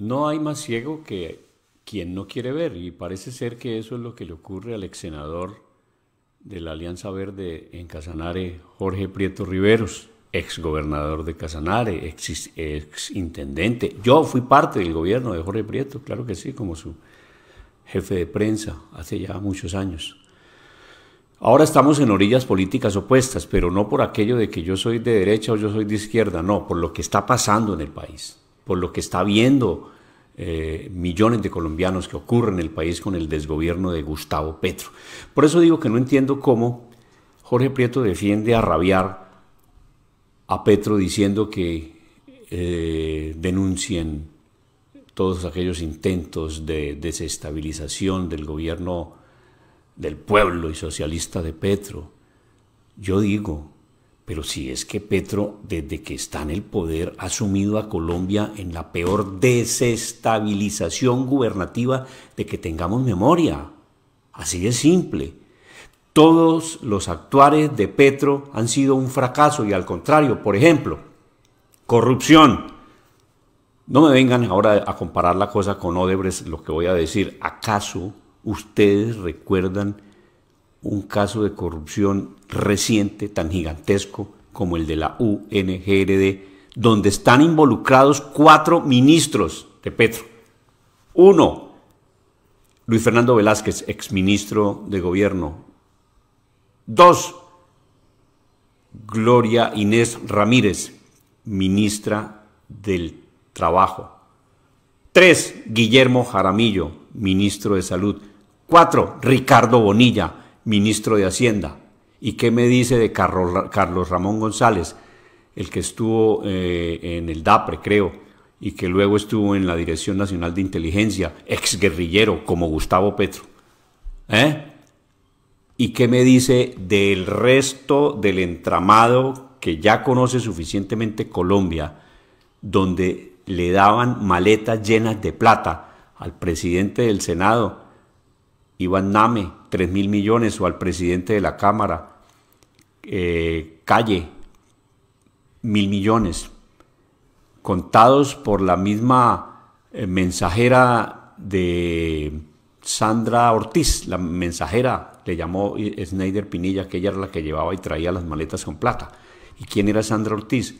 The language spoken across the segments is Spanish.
No hay más ciego que quien no quiere ver y parece ser que eso es lo que le ocurre al ex senador de la Alianza Verde en Casanare, Jorge Prieto Riveros, ex gobernador de Casanare, ex, intendente. Yo fui parte del gobierno de Jorge Prieto, claro que sí, como su jefe de prensa hace ya muchos años. Ahora estamos en orillas políticas opuestas, pero no por aquello de que yo soy de derecha o yo soy de izquierda, no, por lo que está pasando en el país por lo que está viendo eh, millones de colombianos que ocurren en el país con el desgobierno de Gustavo Petro. Por eso digo que no entiendo cómo Jorge Prieto defiende a rabiar a Petro diciendo que eh, denuncien todos aquellos intentos de desestabilización del gobierno del pueblo y socialista de Petro. Yo digo, pero si es que Petro, desde que está en el poder, ha sumido a Colombia en la peor desestabilización gubernativa de que tengamos memoria. Así de simple. Todos los actuares de Petro han sido un fracaso y al contrario, por ejemplo, corrupción. No me vengan ahora a comparar la cosa con Odebrecht, lo que voy a decir. ¿Acaso ustedes recuerdan un caso de corrupción reciente tan gigantesco como el de la UNGRD, donde están involucrados cuatro ministros de Petro. Uno, Luis Fernando Velázquez, exministro de Gobierno. Dos, Gloria Inés Ramírez, ministra del Trabajo. Tres, Guillermo Jaramillo, ministro de Salud. Cuatro, Ricardo Bonilla, ministro de Hacienda. ¿Y qué me dice de Carlos Ramón González, el que estuvo eh, en el DAPRE, creo, y que luego estuvo en la Dirección Nacional de Inteligencia, exguerrillero como Gustavo Petro? ¿Eh? ¿Y qué me dice del resto del entramado que ya conoce suficientemente Colombia, donde le daban maletas llenas de plata al presidente del Senado, Iván Name, 3 mil millones o al presidente de la Cámara, eh, Calle, mil millones, contados por la misma eh, mensajera de Sandra Ortiz, la mensajera, le llamó Snyder Pinilla, que ella era la que llevaba y traía las maletas con plata. ¿Y quién era Sandra Ortiz?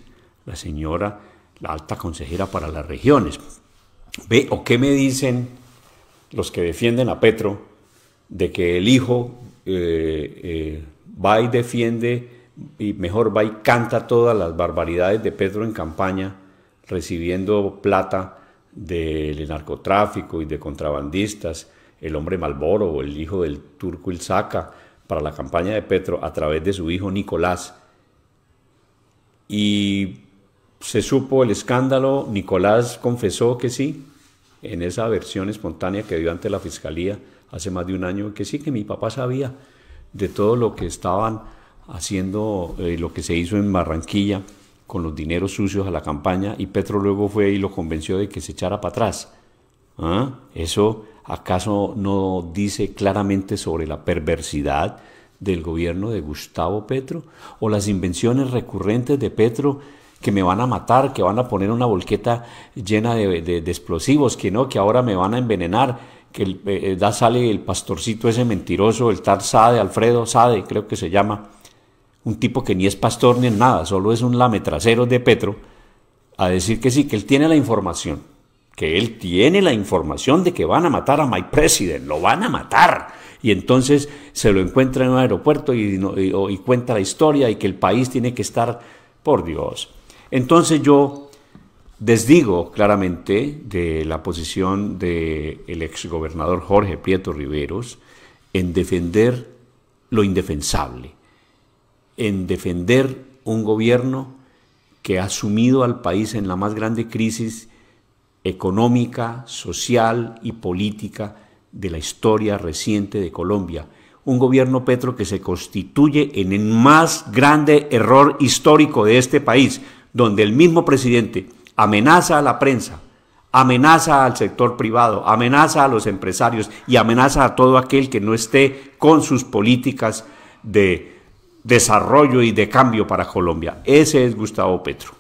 La señora, la alta consejera para las regiones. ¿Ve o qué me dicen los que defienden a Petro de que el hijo eh, eh, va y defiende, y mejor va y canta todas las barbaridades de Pedro en campaña, recibiendo plata del narcotráfico y de contrabandistas, el hombre Malboro, el hijo del turco Ilzaca, para la campaña de Petro a través de su hijo Nicolás. Y se supo el escándalo, Nicolás confesó que sí, en esa versión espontánea que dio ante la fiscalía hace más de un año, que sí que mi papá sabía de todo lo que estaban haciendo, eh, lo que se hizo en Barranquilla con los dineros sucios a la campaña y Petro luego fue y lo convenció de que se echara para atrás. ¿Ah? ¿Eso acaso no dice claramente sobre la perversidad del gobierno de Gustavo Petro o las invenciones recurrentes de Petro? que me van a matar, que van a poner una volqueta llena de, explosivos, que no, que ahora me van a envenenar, que eh, eh, da sale el pastorcito ese mentiroso, el tal Sade, Alfredo Sade, creo que se llama, un tipo que ni es pastor ni es nada, solo es un trasero de Petro, a decir que sí, que él tiene la información, que él tiene la información de que van a matar a my president, lo van a matar. Y entonces se lo encuentra en un aeropuerto y cuenta la historia y que el país tiene que estar, por Dios. Entonces yo desdigo claramente de la posición del exgobernador Jorge Prieto Riveros en defender lo indefensable, en defender un gobierno que ha sumido al país en la más grande crisis económica, social y política de la historia reciente de Colombia. Un gobierno Petro que se constituye en el más grande error histórico de este país donde el mismo presidente amenaza a la prensa, amenaza al sector privado, amenaza a los empresarios y amenaza a todo aquel que no esté con sus políticas de desarrollo y de cambio para Colombia. Ese es Gustavo Petro.